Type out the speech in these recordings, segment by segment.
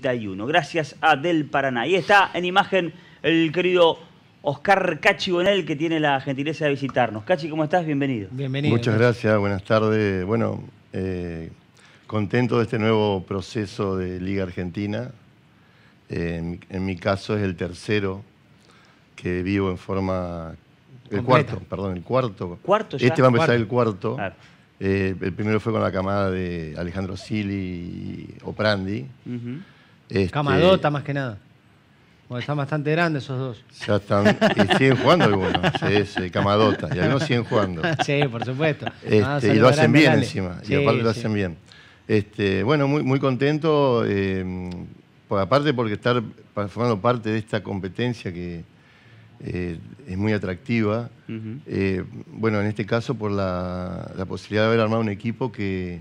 Gracias a Del Paraná. Y está en imagen el querido Oscar Cachi Bonel, que tiene la gentileza de visitarnos. Cachi, ¿cómo estás? Bienvenido. Bienvenido. Muchas gracias, buenas tardes. Bueno, eh, contento de este nuevo proceso de Liga Argentina. Eh, en, mi caso es el tercero que vivo en forma... El cuarto, perdón, el cuarto. ¿Cuarto Este va a empezar el cuarto. Eh, el primero fue con la camada de Alejandro Sili y Oprandi. Este, Camadota más que nada. Bueno, están bastante grandes esos dos. Ya están. Y siguen jugando algunos. Sí, Camadota. Y no siguen jugando. Sí, por supuesto. Este, ah, y lo hacen bien encima. y aparte lo hacen bien. bueno, muy, muy contento. Em, por, aparte porque estar formando parte de esta competencia que eh, es muy atractiva. Eh, bueno, en este caso por la posibilidad de haber armado un equipo que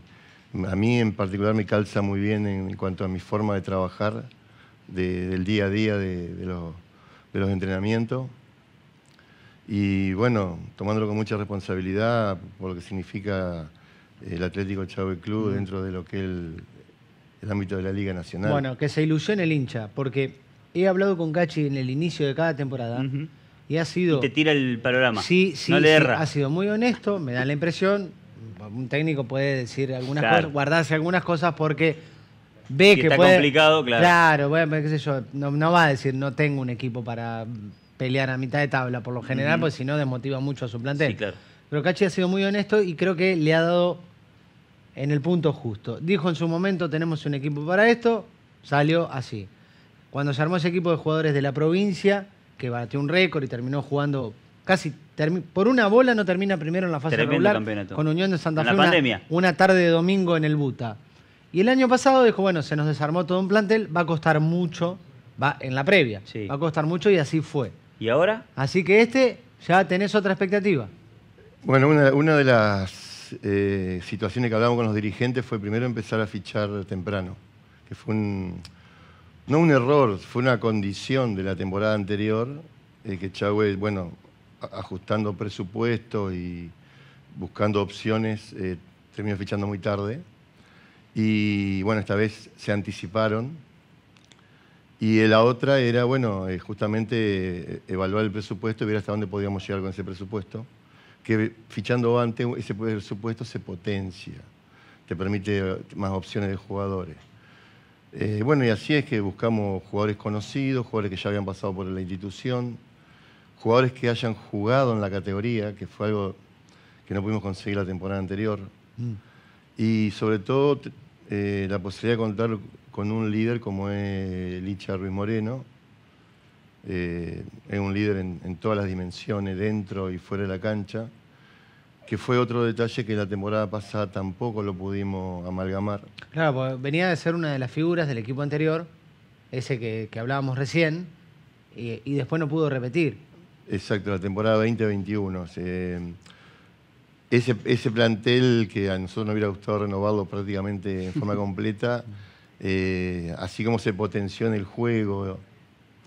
a mí en particular me calza muy bien en cuanto a mi forma de trabajar, del día a día de, los, entrenamientos. Y bueno, tomándolo con mucha responsabilidad por lo que significa el Atlético Chávez Club mm. dentro de lo que es el, ámbito de la Liga Nacional. Bueno, que se ilusione el hincha, porque he hablado con Gachi en el inicio de cada temporada. Y ha sido. te tira el panorama. Sí, ha sido muy honesto, me da la impresión un técnico puede decir algunas cosas, guardarse algunas cosas porque ve que está complicado, claro. Claro, bueno, qué sé yo, no, va a decir no tengo un equipo para pelear a mitad de tabla por lo general, porque si no desmotiva mucho a su plantel. Sí, claro. Pero Cachi ha sido muy honesto y creo que le ha dado en el punto justo. Dijo en su momento, tenemos un equipo para esto, salió así. Cuando se armó ese equipo de jugadores de la provincia, que batió un récord y terminó jugando casi por una bola no termina primero en la fase regular con Unión de Santa Fe una, tarde de domingo en el Buta. Y el año pasado dijo, bueno, se nos desarmó todo un plantel, va a costar mucho, va en la previa, va a costar mucho y así fue. ¿Y ahora? Así que este ya tenés otra expectativa. Bueno, una, de las eh, situaciones que hablamos con los dirigentes fue primero empezar a fichar temprano, que fue un, no un error, fue una condición de la temporada anterior, eh, que Chávez, bueno, ajustando presupuestos y buscando opciones, eh, fichando muy tarde. Y bueno, esta vez se anticiparon. Y la otra era, bueno, eh, justamente eh, evaluar el presupuesto y ver hasta dónde podíamos llegar con ese presupuesto. Que fichando antes, ese presupuesto se potencia, te permite más opciones de jugadores. Eh, bueno, y así es que buscamos jugadores conocidos, jugadores que ya habían pasado por la institución, jugadores que hayan jugado en la categoría, que fue algo que no pudimos conseguir la temporada anterior. Mm. Y sobre todo eh, la posibilidad de contar con un líder como es Licha Ruiz Moreno. Eh, es un líder en, todas las dimensiones, dentro y fuera de la cancha, que fue otro detalle que la temporada pasada tampoco lo pudimos amalgamar. Claro, pues, venía de ser una de las figuras del equipo anterior, ese que, hablábamos recién, y después no pudo repetir. Exacto, la temporada 2021. 21 em, ese, ese, plantel que a nosotros nos hubiera gustado renovarlo prácticamente en forma completa, eh, así como se potenció en el juego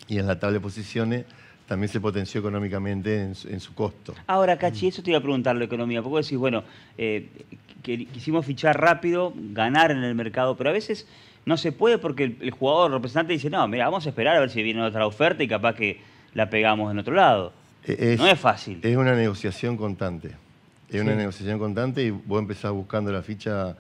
y en la tabla de posiciones, también se potenció económicamente en, su costo. Ahora, Cachi, eso te iba a preguntar la economía, porque decís, bueno, eh, quisimos fichar rápido, ganar en el mercado, pero a veces no se puede porque el, el jugador el representante dice, no, mira, vamos a esperar a ver si viene otra oferta y capaz que la pegamos en otro lado. E-, no es fácil. Es una negociación constante. Es una negociación constante y vos empezás buscando la ficha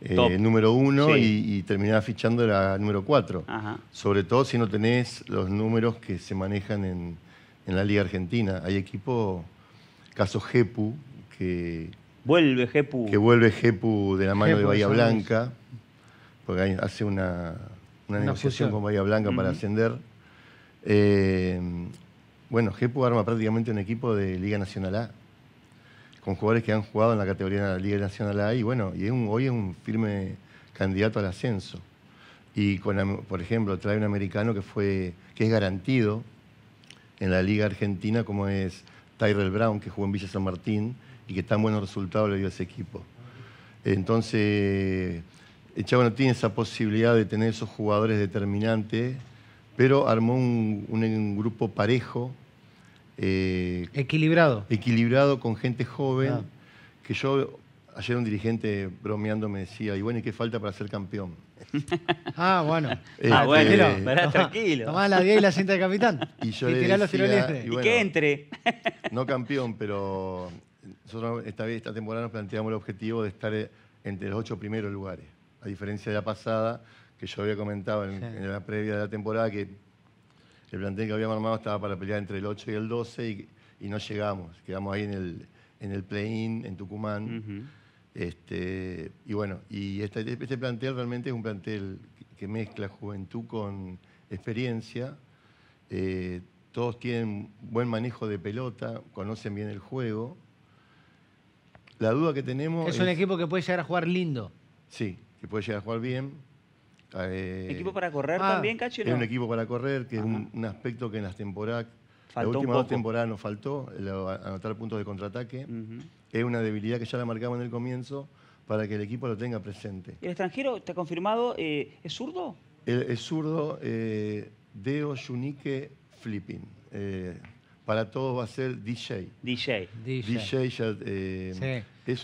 eh, número uno y, terminás fichando la número cuatro. Sobre todo si no tenés los números que se manejan en, la Liga Argentina. Hay equipo, caso Jepu, que... Vuelve Jepu Que vuelve de la mano de Bahía Blanca, porque hace una, negociación con Bahía Blanca para ascender eh, bueno, Gepo arma prácticamente un equipo de Liga Nacional A, con jugadores que han jugado en la categoría de la Liga Nacional A y bueno, y hoy es un firme candidato al ascenso. Y por ejemplo, trae un americano que fue, que es garantido en la Liga Argentina, como es Tyrell Brown, que jugó en Villa San Martín y que tan buenos resultados le dio a ese equipo. Entonces, Chavo no tiene esa posibilidad de tener esos jugadores determinantes pero armó un, grupo parejo. Eh, equilibrado. Equilibrado con gente joven, ah. que yo, ayer un dirigente bromeando me decía, y bueno, ¿y qué falta para ser campeón? ah, bueno. Este, ah, bueno, eh, tranquilo. Tomá la 10 y la cinta de capitán. Y yo le este. y, que entre. no campeón, pero nosotros esta, vez, esta temporada nos planteamos el objetivo de estar entre los ocho primeros lugares. A diferencia de la pasada, que yo había comentado en, la previa de la temporada, que el plantel que habíamos armado estaba para pelear entre el 8 y el 12 y, no llegamos, quedamos ahí en el, en el play-in, en Tucumán. este, y bueno, y este, este, plantel realmente es un plantel que mezcla juventud con experiencia. Eh, todos tienen buen manejo de pelota, conocen bien el juego. La duda que tenemos... es un equipo que puede llegar a jugar lindo. Sí, que puede llegar a jugar bien. Eh, ¿Equipo para correr ah, también, Cachi? Es un equipo para correr, que es un, aspecto que en las temporadas, las últimas dos temporadas nos faltó, anotar puntos de contraataque. Es una debilidad que ya la marcamos en el comienzo para que el equipo lo tenga presente. ¿El extranjero, te ha confirmado, eh, es zurdo? es zurdo, eh, Deo Yunique Flipping para todos va a ser DJ. DJ. DJ,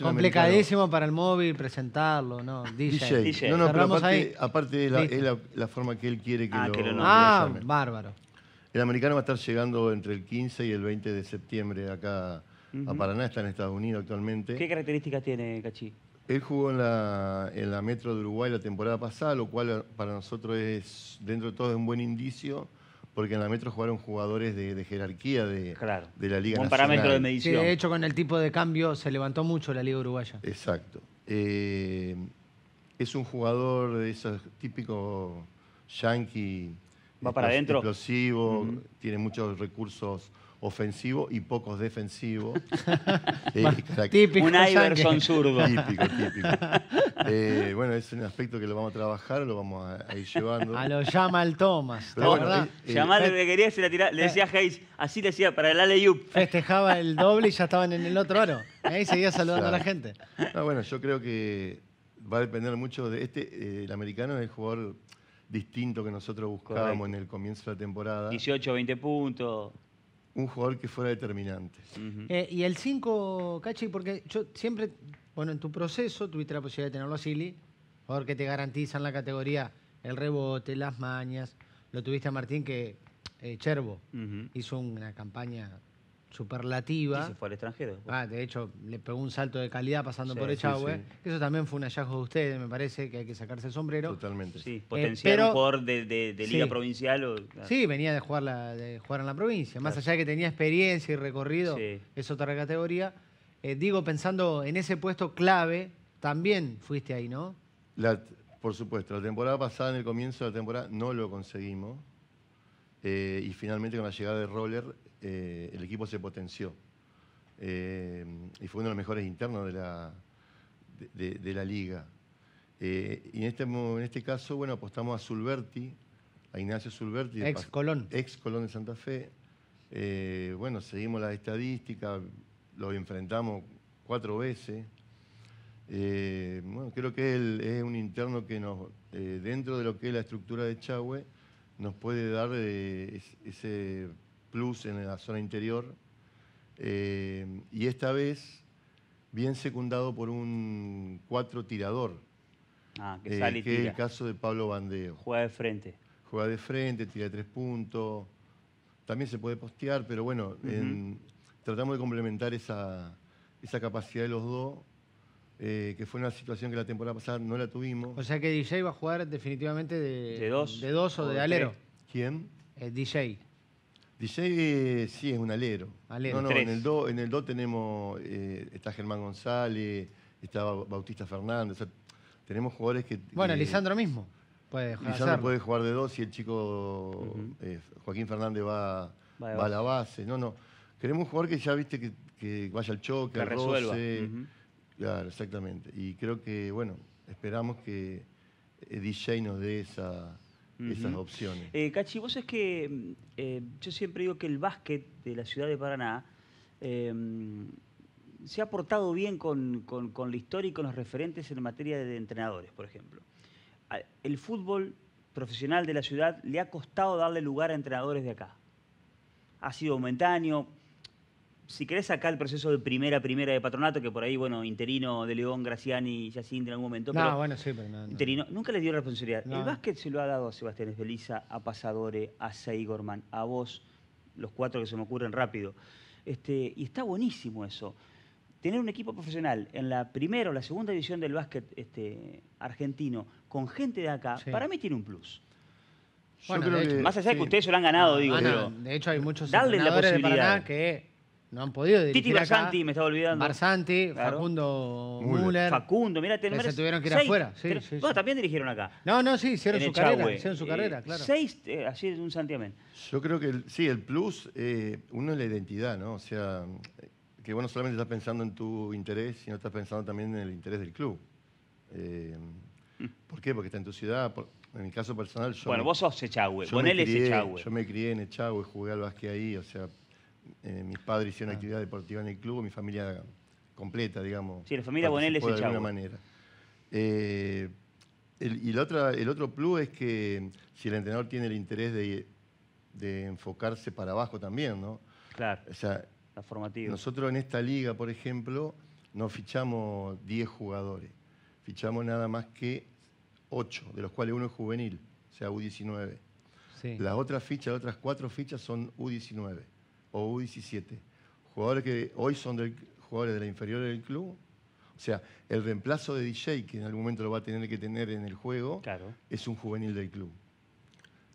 Complicadísimo para el móvil presentarlo, ¿no? DJ. No, no, pero aparte, es, la, forma que él quiere que, ah, Ah, bárbaro. El americano va a estar llegando entre el 15 y el 20 de septiembre acá a Paraná, está en Estados Unidos actualmente. ¿Qué características tiene Cachí? Él jugó en la, Metro de Uruguay la temporada pasada, lo cual eh, para nosotros es, dentro de todo, un buen indicio porque en la Metro jugaron jugadores de, jerarquía de, de la Liga Un parámetro de medición. Sí, de hecho, con el tipo de cambio se levantó mucho la Liga Uruguaya. Exacto. Eh, es un jugador de esos típicos yankee. Va para adentro. Explosivo, tiene muchos recursos ofensivo y pocos defensivos. típico. Un Iverson zurdo. Típico, típico. Eh, bueno, es un aspecto que lo vamos a trabajar, lo vamos a, ir llevando. A lo llama el Thomas. ¿verdad? Eh, eh, le quería, se la tirar. le decía Hayes, así le decía, para el Aleyup. Festejaba el doble y ya estaban en el otro oro. Ahí seguía saludando a la gente. bueno, yo creo que va a depender mucho de este. el americano es el jugador distinto que nosotros buscábamos en el comienzo de la temporada. 18, 20 puntos un jugador que fuera determinante. Eh, y el 5, Cachi, porque yo siempre, bueno, en tu proceso tuviste la posibilidad de tenerlo a Silly, jugador que te garantiza en la categoría, el rebote, las mañas. Lo tuviste a Martín que eh, Cherbo hizo una campaña superlativa. Y se fue al extranjero. Ah, de hecho, le pegó un salto de calidad pasando por Echagüe. Eso también fue un hallazgo de ustedes, me parece, que hay que sacarse el sombrero. Totalmente. Sí, eh, potenciar un de, liga provincial. Sí, venía de jugar, la, jugar en la provincia. Más allá de que tenía experiencia y recorrido, es otra categoría. Eh, digo, pensando en ese puesto clave, también fuiste ahí, ¿no? por supuesto, la temporada pasada, en el comienzo de la temporada, no lo conseguimos. Eh, y finalmente con la llegada de Roller eh, el equipo se potenció. Eh, y fue uno de los mejores internos de la, de, la liga. Eh, y en este, en este caso, bueno, apostamos a Zulberti, a Ignacio Zulberti. Ex Colón. Ex Colón de Santa Fe. bueno, seguimos las estadísticas, lo enfrentamos cuatro veces. bueno, creo que él es un interno que nos, dentro de lo que es la estructura de Chagüe, nos puede dar ese plus en la zona interior. Eh, y esta vez, bien secundado por un cuatro tirador. Ah, que eh, sale que es el caso de Pablo Bandeo. Juega de frente. Juega de frente, tira de tres puntos. También se puede postear, pero bueno, tratamos de complementar esa, capacidad de los dos eh, que fue una situación que la temporada pasada no la tuvimos. O sea que DJ va a jugar definitivamente de, de, dos, o, de, alero. ¿Quién? El DJ. DJ sí es un alero. No, no, en el, 2 en el tenemos, eh, está Germán González, está Bautista Fernández, tenemos jugadores que... Bueno, eh, Lisandro mismo puede jugar. Lisandro puede jugar de dos y el chico eh, Joaquín Fernández va, a la base. No, no. Queremos un jugador que ya viste que, vaya al choque, que resuelva. Claro, exactamente. Y creo que, bueno, esperamos que DJ nos dé esa esas opciones. Eh, Cachi, vos es que mm, eh, yo siempre digo que el básquet de la ciudad de Paraná em, se ha portado bien con, con, la historia y con los referentes en materia de entrenadores, por ejemplo. El fútbol profesional de la ciudad le ha costado darle lugar a entrenadores de acá. Ha sido momentáneo, si querés acá el proceso de primera primera de patronato, que por ahí, bueno, interino de León, Graciani y en algún momento. No, bueno, sí, pero no, Interino, nunca les dio responsabilidad. El básquet se lo ha dado a Sebastián Esbeliza, a Pasadore, a Seigorman, a vos, los cuatro que se me ocurren rápido. Este, y está buenísimo eso. Tener un equipo profesional en la primera o la segunda división del básquet este, argentino con gente de acá, para mí tiene un plus. más allá de que ustedes lo han ganado, ah, digo. de hecho, hay muchos la que no han podido dirigir Titi Barsanti, me estaba olvidando. Barsanti, Facundo Müller. Facundo, mira, se tuvieron que ir afuera. Sí, sí, bueno, también dirigieron acá. No, no, sí, hicieron su carrera, hicieron su eh, carrera, claro. Seis, eh, así es un santiamén. Yo creo que el, sí, el plus, eh, uno es la identidad, ¿no? O sea, que vos no solamente estás pensando en tu interés, sino estás pensando también en el interés del club. Mm. ¿Por qué? Porque está en tu ciudad. en mi caso personal, yo. Bueno, vos sos Echagüe, es Echagüe. Yo me crié en Echagüe, jugué al básquet ahí, o sea, eh, mis padres hicieron ah. actividad deportiva en el club, mi familia completa, digamos. Sí, la familia Bonel es De alguna manera. Eh, y el otro plus es que si el entrenador tiene el interés de, enfocarse para abajo también, ¿no? Claro. O sea, la formativa. Nosotros en esta liga, por ejemplo, no fichamos 10 jugadores, fichamos nada más que 8, de los cuales uno es juvenil, o sea, U19. Las otras fichas, otras cuatro fichas son U19 o U17. Jugadores que hoy son jugadores de la inferior del club. O sea, el reemplazo de DJ, que en algún momento lo va a tener que tener en el juego, es un juvenil del club.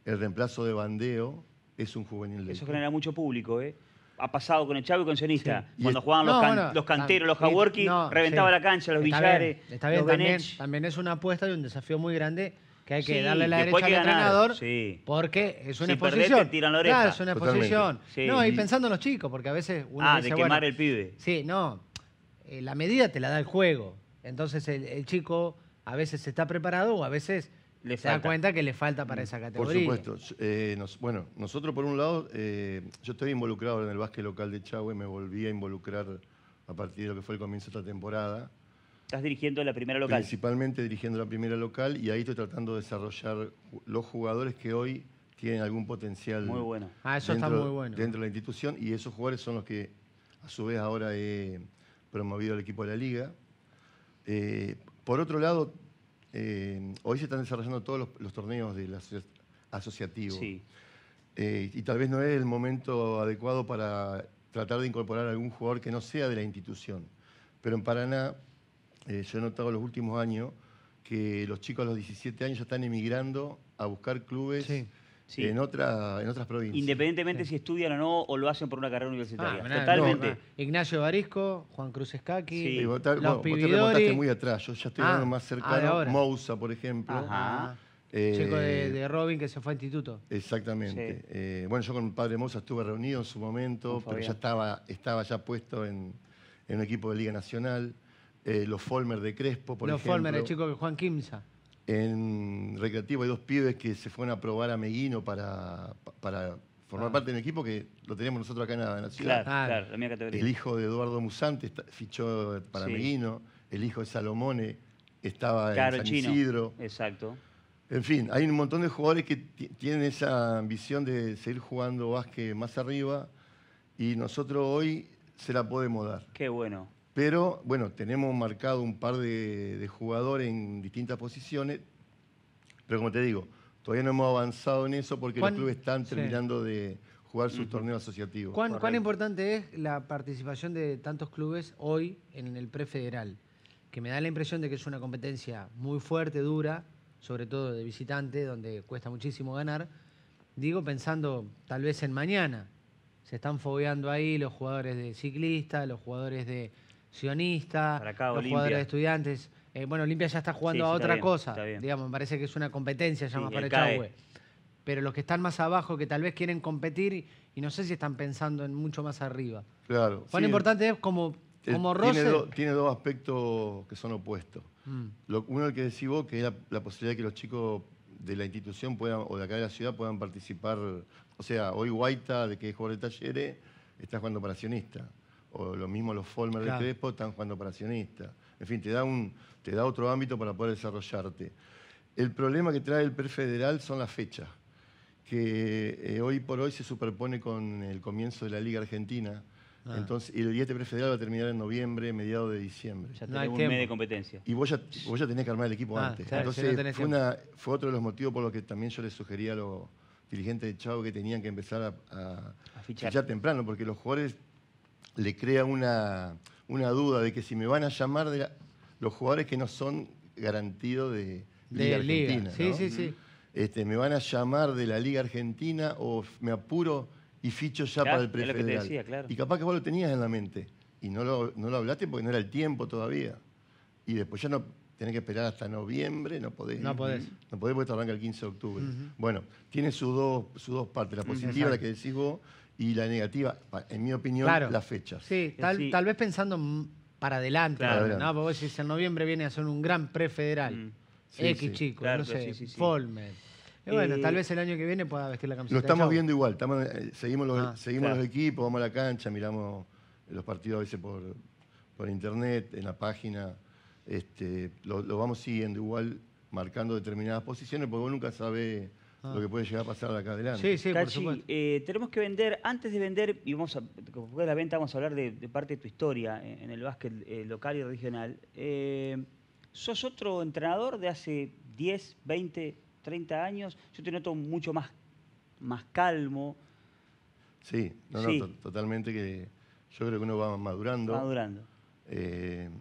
El reemplazo de Bandeo es un juvenil del club. Eso genera mucho público, ¿eh? ha pasado con el Chavo y con Cenista. Cuando jugaban los, canteros, los Jaworki, reventaba la cancha, los billares, los también, también, es una apuesta y un desafío muy grande que hay que darle la derecha al entrenador sí. porque es una si exposición. la Claro, es una posición No, y pensando en los chicos, porque a veces uno ah, de quemar el pibe. Sí, no. Eh, la medida te la da el juego. Entonces el, chico a veces está preparado o a veces le se da cuenta que le falta para esa mm, categoría. Por supuesto. Eh, bueno, nosotros por un lado, eh, yo estoy involucrado en el básquet local de y me volví a involucrar a partir de lo que fue el comienzo de esta temporada. Estás dirigiendo la primera local. Principalmente dirigiendo la primera local y ahí estoy tratando de desarrollar los jugadores que hoy tienen algún potencial muy bueno. Ah, eso dentro, de la institución y esos jugadores son los que a su vez ahora he promovido al equipo de la liga. Eh, por otro lado, eh, hoy se están desarrollando todos los, torneos de asociativo. Eh, y tal vez no es el momento adecuado para tratar de incorporar a algún jugador que no sea de la institución. Pero en Paraná eh, yo he notado en los últimos años que los chicos a los 17 años ya están emigrando a buscar clubes En, otra, en otras provincias. Independientemente si estudian o no, o lo hacen por una carrera universitaria. Ah, Totalmente. Ignacio Barisco, Juan Cruz Escaqui, sí. vos, te, los muy atrás. Yo ya estoy ah, más ah, cercano. Mousa, por ejemplo. Eh, Chico de, Robin que se fue al instituto. Exactamente. Eh, bueno, yo con el padre Mousa estuve reunido en su momento, pero ya estaba, estaba ya puesto en, en un equipo de Liga Nacional. Eh, los Folmer de Crespo, por ejemplo. Los Folmer, el chico que Juan Quimsa. En Recreativo hay dos pibes que se fueron a probar a Meguino para, para formar ah. parte de equipo que lo tenemos nosotros acá en la, ciudad. Claro, claro, la misma categoría. El hijo de Eduardo Musante fichó para Meguino, el hijo de Salomone estaba en San Isidro. Exacto. En fin, hay un montón de jugadores que tienen esa ambición de seguir jugando básquet más arriba y nosotros hoy se la podemos dar. Qué bueno. Pero bueno, tenemos marcado un par de, jugadores en distintas posiciones, pero como te digo, todavía no hemos avanzado en eso porque los clubes están terminando de jugar sus torneos asociativos. ¿Cuán, ¿Cuán, importante es la participación de tantos clubes hoy en el prefederal? Que me da la impresión de que es una competencia muy fuerte, dura, sobre todo de visitante, donde cuesta muchísimo ganar. Digo, pensando tal vez en mañana. Se están fogueando ahí los jugadores de ciclista, los jugadores de sionista, los jugadores de estudiantes. Eh, bueno, Olimpia ya está jugando a otra cosa. Digamos, me parece que es una competencia ya más para el Pero los que están más abajo, que tal vez quieren competir y no sé si están pensando en mucho más arriba. Claro. Cuán importante es como, como tiene, dos aspectos que son opuestos. Mm. Lo, uno el que decís vos, que es la, posibilidad de que los chicos de la institución puedan, o de acá de la ciudad puedan participar. O sea, hoy Guaita, de que es jugador de talleres, está jugando para sionista o lo mismo los Folmer de Crespo este están jugando operacionista. En fin, te da, un, te da otro ámbito para poder desarrollarte. El problema que trae el prefederal e federal son las fechas, que eh, hoy por hoy se superpone con el comienzo de la Liga Argentina. Ah. Entonces, y el día de federal va a terminar en noviembre, mediados de diciembre. Ya tenés un mes de competencia. Y vos ya, tenés que armar el equipo ah, antes. Entonces, fue, otro de los motivos por los que también yo les sugería a los dirigentes de Chavo que tenían que empezar a, fichar. temprano, porque los jugadores le crea una, una duda de que si me van a llamar de los jugadores que no son garantidos de, la Liga Argentina. Sí, sí, sí. Este, me van a llamar de la Liga Argentina o me apuro y ficho ya para el prefederal. Y capaz que vos lo tenías en la mente y no lo, no lo hablaste porque no era el tiempo todavía. Y después ya no tenés que esperar hasta noviembre, no podés. No podés. No podés porque te arranca el 15 de octubre. Bueno, tiene sus dos, sus dos partes, la positiva, la que decís vos, y la negativa, en mi opinión, las fechas. Sí tal, vez pensando para adelante, Porque vos decís, en noviembre viene a ser un gran prefederal. federal mm. X chicos, no sé, Folmer. Y bueno, tal vez el año que viene pueda vestir la camiseta. Lo estamos viendo igual, eh, seguimos, los, ah. seguimos los equipos, vamos a la cancha, miramos los partidos a veces por, por internet, en la página, este, lo, lo vamos siguiendo igual, marcando determinadas posiciones, porque vos nunca sabés Ah. lo que puede llegar a pasar acá adelante. Sí, sí, por supuesto. Eh, tenemos que vender, antes de vender, y vamos a, de la venta vamos a hablar de, parte de tu historia en, el básquet eh, local y regional. Eh, sos otro entrenador de hace 10, 20, 30 años. Yo te noto mucho más, más calmo. Sí, no, totalmente que yo creo que uno va madurando. Madurando.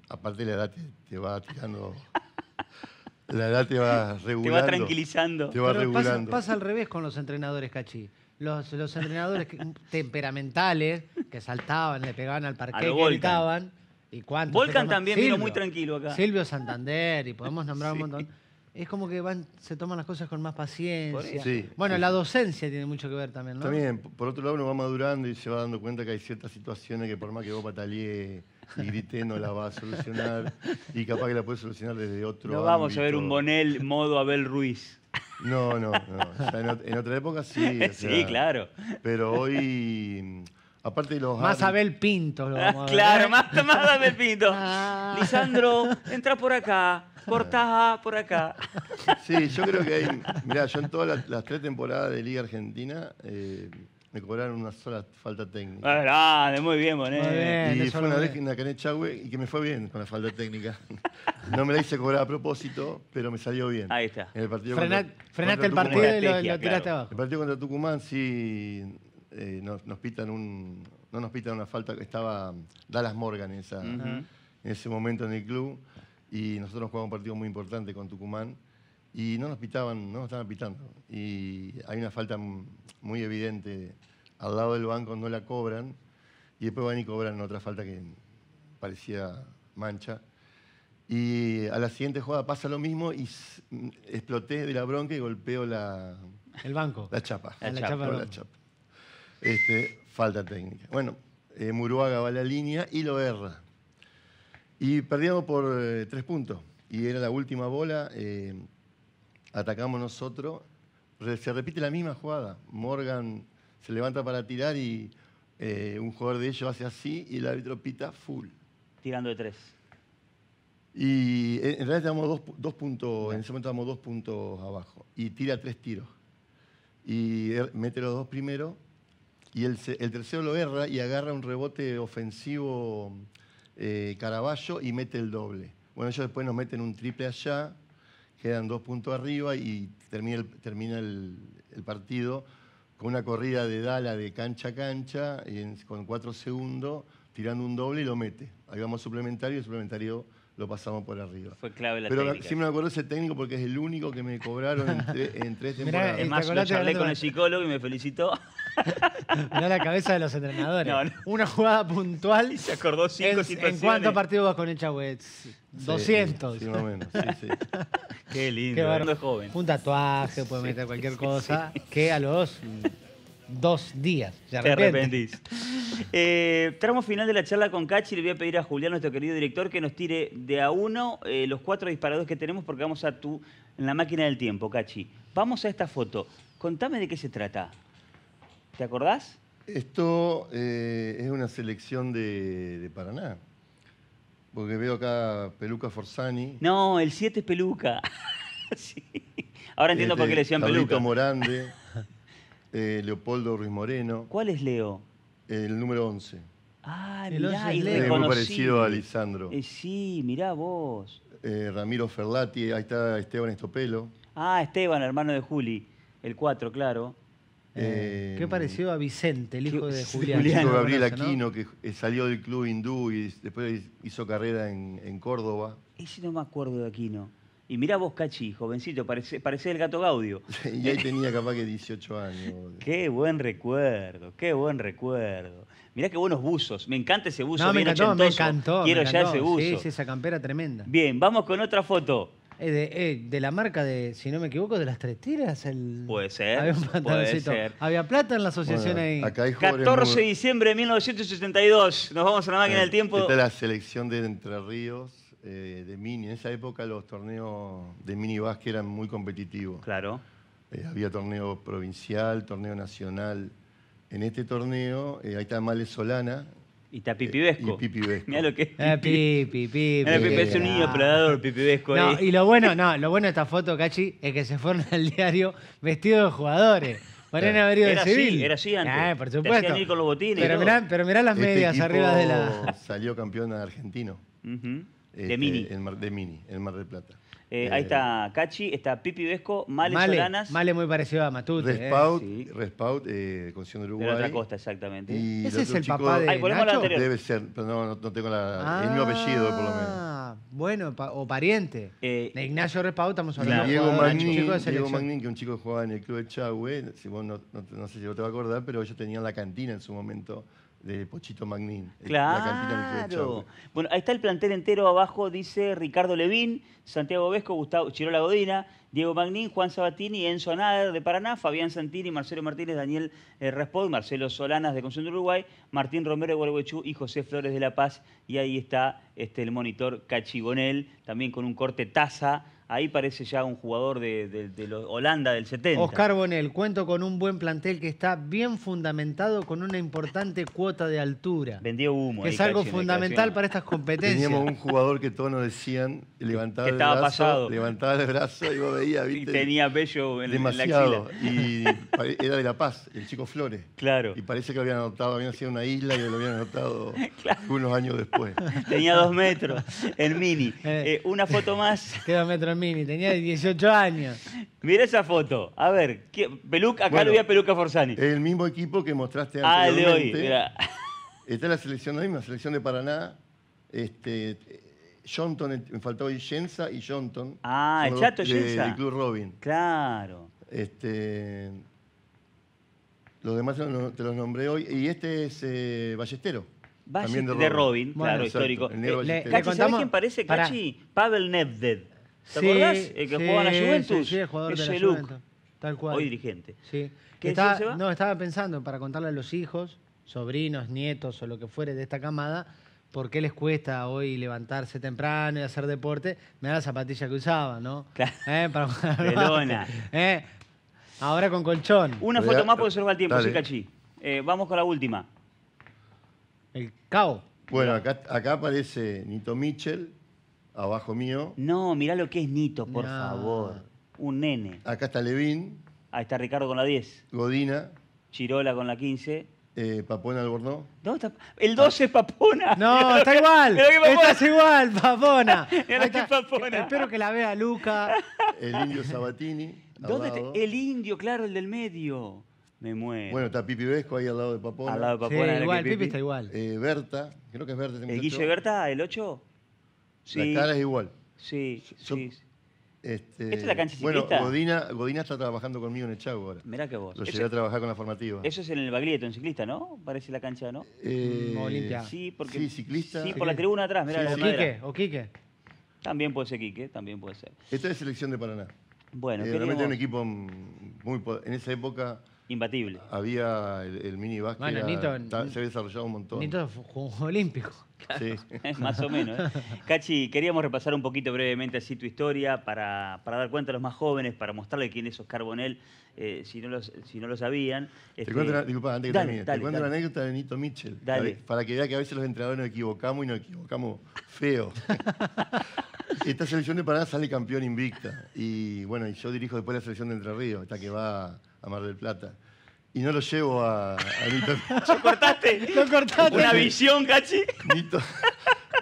aparte la edad te va tirando La edad te va regulando. Te va tranquilizando. Te va regulando. Pasa, al revés con los entrenadores, cachí Los, los entrenadores temperamentales que saltaban, le pegaban al parque gritaban. ¿Y Volcan también vino muy tranquilo acá. Silvio Santander, y podemos nombrar un montón es como que se toman las cosas con más paciencia. bueno, la docencia tiene mucho que ver también, ¿no? También, por otro lado uno va madurando y se va dando cuenta que hay ciertas situaciones que por más que vos patalees y grité no las va a solucionar y capaz que la puedes solucionar desde otro No vamos a ver un Bonel modo Abel Ruiz. No, no, no. en, otra época sí. sí, claro. Pero hoy... Aparte de los... Más Abel Pinto. Lo vamos a ver. Claro, ¿eh? más, Abel Pinto. Ah. Lisandro, entra por acá. Portaja ah, por acá. Sí, yo creo que hay. Mirá, yo en todas las, tres temporadas de Liga Argentina. Eh, me cobraron una sola falta técnica. Ah, grande, muy bien, y fue una vez en la y que me fue bien con la falta técnica. no me la hice cobrar a propósito, pero me salió bien. Ahí está. frenaste el partido y lo, tiraste abajo. El partido contra Tucumán sí eh, nos, pitan un. No nos pitan una falta. que Estaba Dallas Morgan esa, en ese momento en el club y nosotros jugamos un partido muy importante con Tucumán y no nos pitaban, no nos estaban pitando. Y hay una falta muy evidente. Al lado del banco no la cobran y después van y cobran otra falta que parecía mancha. Y a la siguiente jugada pasa lo mismo y exploté de la bronca y golpeo la... El banco. La chapa. La, chapa. Este, falta técnica. Bueno, eh, Muruaga va a la línea y lo erra. Y perdíamos por eh, tres puntos. Y era la última bola. Eh, atacamos nosotros. Se repite la misma jugada. Morgan se levanta para tirar y eh, un jugador de ellos hace así y el árbitro pita full. Tirando de tres. Y en realidad damos dos, puntos, en ese momento estábamos dos puntos abajo. Y tira tres tiros. Y er, mete los dos primero. Y el tercero lo erra y agarra un rebote ofensivo eh, Caraballo y mete el doble. Bueno, ellos después nos meten un triple allá, quedan dos puntos arriba y termina el, partido con una corrida de Dala de cancha a cancha, y con cuatro segundos, tirando un doble y lo mete. Ahí vamos suplementario y suplementario lo pasamos por arriba. Fue clave la Pero sí me acuerdo ese técnico porque es el único que me cobraron en, tres temporadas. Mirá, Además, yo charlé con el psicólogo y me felicitó. Mirá la cabeza de los entrenadores. Una jugada puntual. Y se acordó cinco en, situaciones. ¿En cuántos partidos vas con el 200. Sí, más o menos. Sí, Qué lindo. Qué eh. joven. Un tatuaje, puede meter cualquier cosa. ¿Qué? a los dos días. Te arrepentís. Eh, tramo final de la charla con Cachi. Le voy a pedir a Julián, nuestro querido director, que nos tire de a uno eh, los cuatro disparados que tenemos porque vamos a tu, en la máquina del tiempo, Cachi. Vamos a esta foto. Contame de qué se trata. ¿Te acordás? Esto eh, es una selección de, Paraná. Porque veo acá Peluca Forzani. No, el 7 es Peluca. Ahora entiendo por qué le decían este, peluca. Peluca. Morande. Eh, Leopoldo Ruiz Moreno. ¿Cuál es Leo? El número 11. Ah, El mirá, es muy parecido a Lisandro. Eh, sí, mirá vos. Eh, Ramiro Ferlati, ahí está Esteban Estopelo. Ah, Esteban, hermano de Juli. El 4, claro. ¿Qué pareció a Vicente, el hijo de Julián? Julián? hijo Gabriel Aquino, que salió del club hindú y después hizo carrera en, en Córdoba. Ese no me acuerdo de Aquino. Y mirá vos, Cachi, jovencito, parece parece el gato Gaudio. y ahí tenía capaz que 18 años. qué buen recuerdo, qué buen recuerdo. Mirá qué buenos buzos. Me encanta ese buzo. No, me encantó, Quiero ya ese buzo. Sí, es esa campera tremenda. Bien, vamos con otra foto. Eh, de, la marca de, si no me equivoco, de las tres tiras. El... Puede ser. Había plata en la asociación ahí. Acá hay 14 de diciembre de 1972. Nos vamos a la máquina eh, del tiempo. Esta es la selección de Entre Ríos. Eh, de mini. En esa época los torneos de mini básquet eran muy competitivos. Claro. Eh, había torneo provincial, torneo nacional. En este torneo eh, ahí está Males Solana. Y está Pipibesco. y Pipibesco. Mirá lo que es. Ah, pipi, pipi, es un ah. niño predador, Pipibesco. No, y lo bueno, no, lo bueno de esta foto, Cachi, es que se fueron al diario vestidos de jugadores. no haber ido de era Así, era así antes. Ah, por supuesto. Pero, mirá, pero las este medias arriba de la. Salió campeón argentino de este, Mini. el Mar, de Mini, en Mar del Plata. Eh, ahí está Cachi, está Pipi Vesco, Male, Male Solanas. muy parecido a Matute. Respaut, eh, Respaut de Uruguay. De la otra costa, exactamente. Ese es el papá de Debe ser, pero no, no tengo la, el ah, mismo apellido, por lo menos. Bueno, o pariente. Eh, de Ignacio Respaut estamos hablando. Diego, Magnin, Magnin, que un chico que jugaba en el club de Chagüe, si vos no, sé si vos te vas a acordar, pero ellos tenían la cantina en su momento de Pochito Magnín. Eh, claro. bueno, ahí está el plantel entero abajo, dice Ricardo Levín, Santiago Vesco, Gustavo Chirola Godina, Diego Magnín, Juan Sabatini, Enzo Nader de Paraná, Fabián Santini, Marcelo Martínez, Daniel eh, Raspod, Marcelo Solanas de Concepción de Uruguay, Martín Romero de y José Flores de La Paz. Y ahí está este, el monitor Cachigonel, también con un corte taza ahí parece ya un jugador de, Holanda del 70. Oscar Bonel, cuento con un buen plantel que está bien fundamentado con una importante cuota de altura. Vendió humo. es algo fundamental para estas competencias. Teníamos un jugador que todos nos decían, levantaba el brazo, levantaba el brazo y vos veías, viste. Y tenía bello en, Demasiado. En la axila. Era de La Paz, el chico Flores. Claro. Y parece que lo habían adoptado, habían sido una isla y lo habían adoptado unos años después. Tenía dos metros, el mini. Eh. Eh, una foto más. ¿Qué dos metros mini? Tenía 18 años. Mira esa foto. A ver, Peluca, acá lo vi a Peluca Forzani. El mismo equipo que mostraste antes. Ah, de hoy. Mira. Está la selección hoy, selección de Paraná. Este, me faltó hoy y Johnton. Ah, el chato Jensa. Del Club Robin. Claro. Este, los demás te los nombré hoy. Y este es eh, Ballestero. también de Robin, claro, histórico. Eh, ¿sabés quién parece, Cachi? Pavel Nevded. ¿Te acordás? El que juega en la Juventus. Sí, el jugador de la Juventus. Tal cual. Hoy dirigente. Sí. ¿Qué estaba, No, estaba pensando para contarle a los hijos, sobrinos, nietos o lo que fuere de esta camada, por qué les cuesta hoy levantarse temprano y hacer deporte. Me da la zapatilla que usaba, ¿no? Claro. Eh, para ¿Eh? Ahora con colchón. Una foto más porque se nos va el tiempo, sí, Cachi. Eh, vamos con la última. El cao. Bueno, acá, aparece Nito Mitchell, abajo mío. No, mirá lo que es Nito, por favor. Un nene. Acá está Levín. Ahí está Ricardo con la 10. Godina, Chirola con la 15. Papona al Albornoz. El 12 es Papona. No, está igual. Estás igual, papona. papona. Espero que la vea Luca. el Indio Sabatini el indio, claro, el del medio. Me muero. Bueno, está Pipi Vesco ahí al lado de Papón. Al lado de Sí, igual, Pipi está igual. Eh, Berta, creo que es Berta. ¿El guillo Guille Berta, el 8? Sí. La cara es igual. Sí, sí. Este, ¿Esta es la cancha Bueno, Godina, Godina está trabajando conmigo en el Chago ahora. Mirá que vos. Lo llevé a trabajar con la formativa. eso es en el Baglietto, en ciclista, ¿no? Parece la cancha, ¿no? Eh, mm, Sí, porque. ciclista. Sí, por la tribuna atrás, mirá O Quique, o Quique. También puede ser Quique, también puede ser. Esta es selección de Paraná. Bueno, eh, realmente un equipo muy en esa época imbatible. Había el, el mini básquet, bueno, se había desarrollado un montón. Nito fue un olímpico. sí. más o menos. ¿eh? Cachi, queríamos repasar un poquito brevemente así tu historia para, para dar cuenta a los más jóvenes, para mostrarle quién es Oscar Bonel, eh, si, no si no lo sabían. Te este, cuento, la, disculpa, antes que te cuento anécdota de Nito Mitchell, dale. Para, que vea que a veces los entrenadores nos equivocamos y nos equivocamos feo. Esta selección de Paraná sale campeón invicta. Y bueno, y yo dirijo después la selección de Entre Ríos, esta que va a Mar del Plata. Y no lo llevo a, Nito. ¿Lo cortaste? ¿Lo cortaste? ¿Una visión, Gachi.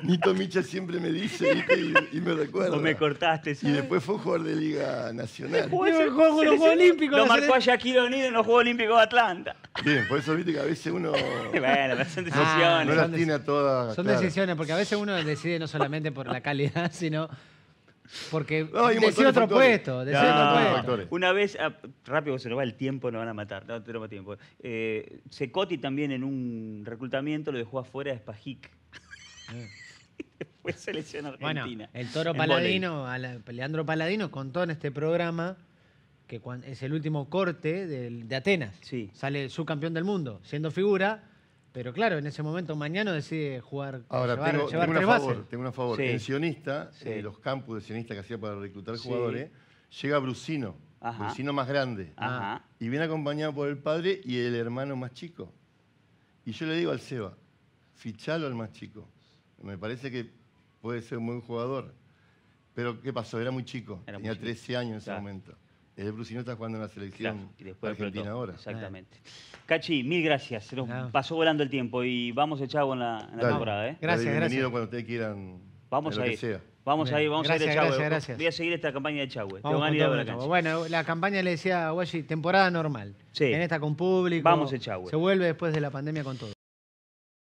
Nito Micha siempre me dice ¿viste? Y, me recuerda. O me cortaste, Y después fue jugador de Liga Nacional. Fue en los Juegos Olímpicos. Lo marcó a Shaquille O'Neal en los Juegos Olímpicos de Atlanta. Bien, por eso viste que a veces uno... bueno, pero son ah, decisiones. no las tiene a todas. Son decisiones, porque a veces uno decide no solamente por la calidad, sino... Porque no, otro puesto, otro puesto. Una vez, ah, rápido se nos va el tiempo, nos van a matar, no tenemos tiempo. Eh, Secotti también en un reclutamiento lo dejó afuera de Spajic. Eh fue selección argentina. el toro Paladino, Leandro Paladino contó en este programa que es el último corte de, Atenas. Sí. Sale subcampeón del mundo, siendo figura. Pero claro, en ese momento mañana decide jugar. Ahora, llevar, tengo, tengo favor, Tengo una favor. En Sionista, eh, los campus de Sionista que hacía para reclutar jugadores, llega Brusino, Brusino más grande. Y viene acompañado por el padre y el hermano más chico. Y yo le digo al Seba, fichalo al más chico. Me parece que puede ser un buen jugador. Pero ¿qué pasó? Era muy chico, tenía 13 años en ese momento. El Brusino está jugando en la selección argentina ahora. Exactamente. Cachi, mil gracias. Se nos pasó volando el tiempo y vamos a en la, en la temporada. ¿eh? Gracias, Bienvenido gracias. cuando ustedes quieran. Vamos a ir. Vamos a ir, vamos a ir a Voy a seguir esta campaña de Chagüe. van a ir a Bueno, la campaña le decía a temporada normal. Sí. En esta con público. Vamos a Chagüe. Se vuelve después de la pandemia con todo.